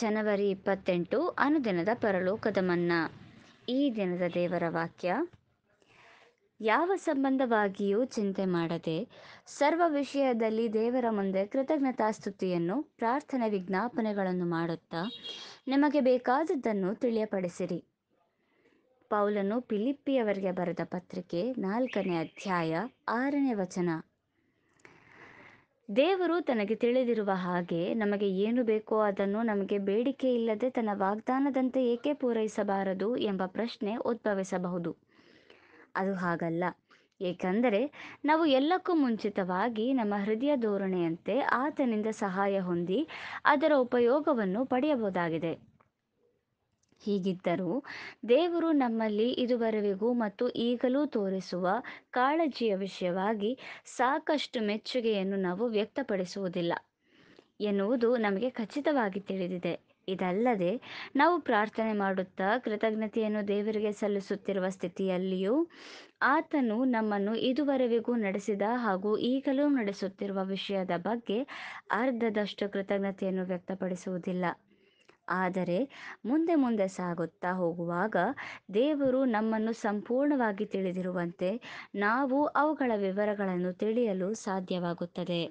ಜನವರಿ ಇಪ್ಪತ್ತೆಂಟು ಅನುದಿನದ ಪರಲೋಕದ ಮನ್ನಾ ಈ ದಿನದ ದೇವರ ವಾಕ್ಯ ಯಾವ ಸಂಬಂಧವಾಗಿಯೂ ಚಿಂತೆ ಮಾಡದೆ ಸರ್ವ ವಿಷಯದಲ್ಲಿ ದೇವರ ಮುಂದೆ ಕೃತಜ್ಞತಾ ಸ್ತುತಿಯನ್ನು ಪ್ರಾರ್ಥನೆ ವಿಜ್ಞಾಪನೆಗಳನ್ನು ಮಾಡುತ್ತಾ ನಿಮಗೆ ಬೇಕಾದದ್ದನ್ನು ತಿಳಿಯಪಡಿಸಿರಿ ಪೌಲನು ಪಿಲಿಪ್ಪಿಯವರಿಗೆ ಬರೆದ ಪತ್ರಿಕೆ ನಾಲ್ಕನೇ ಅಧ್ಯಾಯ ಆರನೇ ವಚನ ದೇವರು ತನಗೆ ತಿಳಿದಿರುವ ಹಾಗೆ ನಮಗೆ ಏನು ಬೇಕೋ ಅದನ್ನು ನಮಗೆ ಬೇಡಿಕೆ ಇಲ್ಲದೆ ತನ್ನ ವಾಗ್ದಾನದಂತೆ ಏಕೆ ಪೂರೈಸಬಾರದು ಎಂಬ ಪ್ರಶ್ನೆ ಉದ್ಭವಿಸಬಹುದು ಅದು ಹಾಗಲ್ಲ ಏಕೆಂದರೆ ನಾವು ಎಲ್ಲಕ್ಕೂ ಮುಂಚಿತವಾಗಿ ನಮ್ಮ ಹೃದಯ ಧೋರಣೆಯಂತೆ ಆತನಿಂದ ಸಹಾಯ ಹೊಂದಿ ಅದರ ಉಪಯೋಗವನ್ನು ಪಡೆಯಬಹುದಾಗಿದೆ ಹೀಗಿದ್ದರೂ ದೇವರು ನಮ್ಮಲ್ಲಿ ಇದುವರೆವಿಗೂ ಮತ್ತು ಈಗಲೂ ತೋರಿಸುವ ಕಾಳಜಿಯ ವಿಷಯವಾಗಿ ಸಾಕಷ್ಟು ಮೆಚ್ಚುಗೆಯನ್ನು ನಾವು ವ್ಯಕ್ತಪಡಿಸುವುದಿಲ್ಲ ಎನ್ನುವುದು ನಮಗೆ ಖಚಿತವಾಗಿ ತಿಳಿದಿದೆ ಇದಲ್ಲದೆ ನಾವು ಪ್ರಾರ್ಥನೆ ಮಾಡುತ್ತಾ ಕೃತಜ್ಞತೆಯನ್ನು ದೇವರಿಗೆ ಸಲ್ಲಿಸುತ್ತಿರುವ ಸ್ಥಿತಿಯಲ್ಲಿಯೂ ಆತನು ನಮ್ಮನ್ನು ಇದುವರೆವಿಗೂ ನಡೆಸಿದ ಹಾಗೂ ಈಗಲೂ ನಡೆಸುತ್ತಿರುವ ವಿಷಯದ ಬಗ್ಗೆ ಅರ್ಧದಷ್ಟು ಕೃತಜ್ಞತೆಯನ್ನು ವ್ಯಕ್ತಪಡಿಸುವುದಿಲ್ಲ ಆದರೆ ಮುಂದೆ ಮುಂದೆ ಸಾಗುತ್ತಾ ಹೋಗುವಾಗ ದೇವರು ನಮ್ಮನ್ನು ಸಂಪೂರ್ಣವಾಗಿ ತಿಳಿದಿರುವಂತೆ ನಾವು ಅವುಗಳ ವಿವರಗಳನ್ನು ತಿಳಿಯಲು ಸಾಧ್ಯವಾಗುತ್ತದೆ